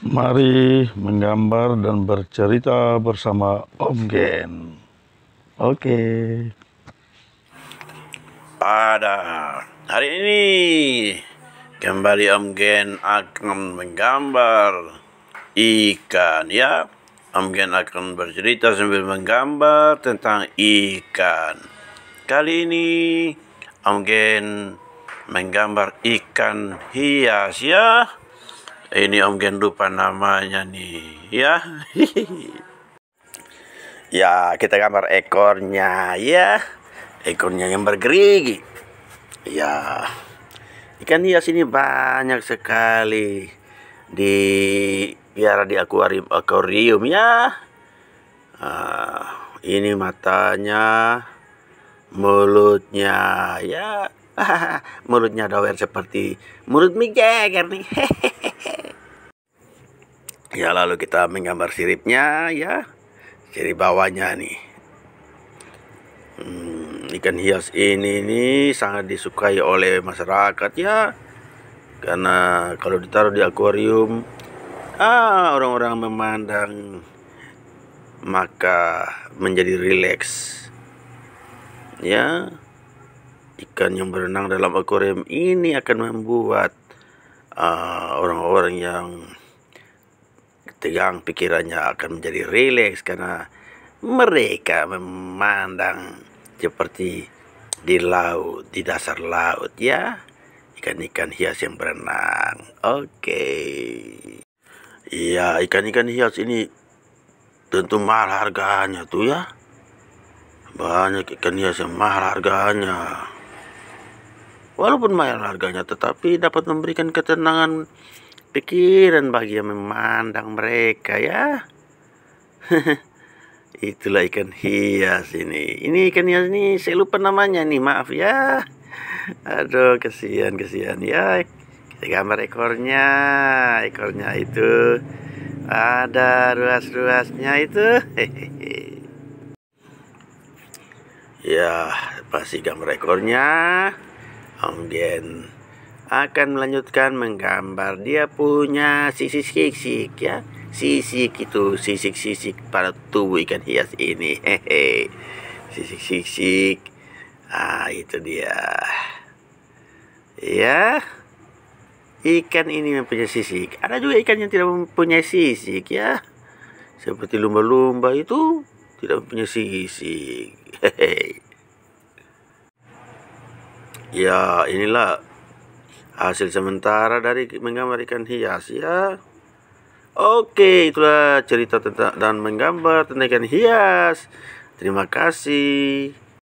Mari menggambar dan bercerita bersama Om Gen. Oke. Pada hari ini kembali Om Gen akan menggambar ikan ya. Om Gen akan bercerita sambil menggambar tentang ikan. Kali ini Om Gen menggambar ikan hias ya. Ini Om Gendu lupa namanya nih, ya. ya, kita gambar ekornya, ya. Ekornya yang bergerigi. Ya. Ikan hias ini banyak sekali di biara di akuarium akuarium ya. Uh, ini matanya, mulutnya, ya. mulutnya dawer seperti mulut Mick Jagger nih. ya lalu kita menggambar siripnya ya sirip bawahnya nih hmm, ikan hias ini nih sangat disukai oleh masyarakat ya karena kalau ditaruh di akuarium ah orang-orang memandang maka menjadi rileks ya ikan yang berenang dalam akuarium ini akan membuat ah, orang-orang uh, orang -orang yang tegang pikirannya akan menjadi rileks karena mereka memandang seperti di laut, di dasar laut ya. Ikan-ikan hias yang berenang. Oke. Okay. Iya, ikan-ikan hias ini tentu mahal harganya tuh ya. Banyak ikan hias yang mahal harganya. Walaupun mahal harganya tetapi dapat memberikan ketenangan Pikiran bahagia memandang mereka ya. Itulah ikan hias ini. Ini ikan hias ini saya lupa namanya nih, maaf ya. Aduh, kesian kesian ya. Kita gambar ekornya. Ekornya itu ada ruas-ruasnya itu. Hehehe. Ya, pasti gambar ekornya. Kemudian akan melanjutkan menggambar dia punya sisik-sisik ya sisik itu sisik-sisik pada tubuh ikan hias ini hehe sisik-sisik ah itu dia ya ikan ini mempunyai sisik ada juga ikan yang tidak mempunyai sisik ya seperti lumba-lumba itu tidak mempunyai sisik hehe ya inilah hasil sementara dari menggambar ikan hias ya Oke itulah cerita tentang dan menggambar tentang ikan hias terima kasih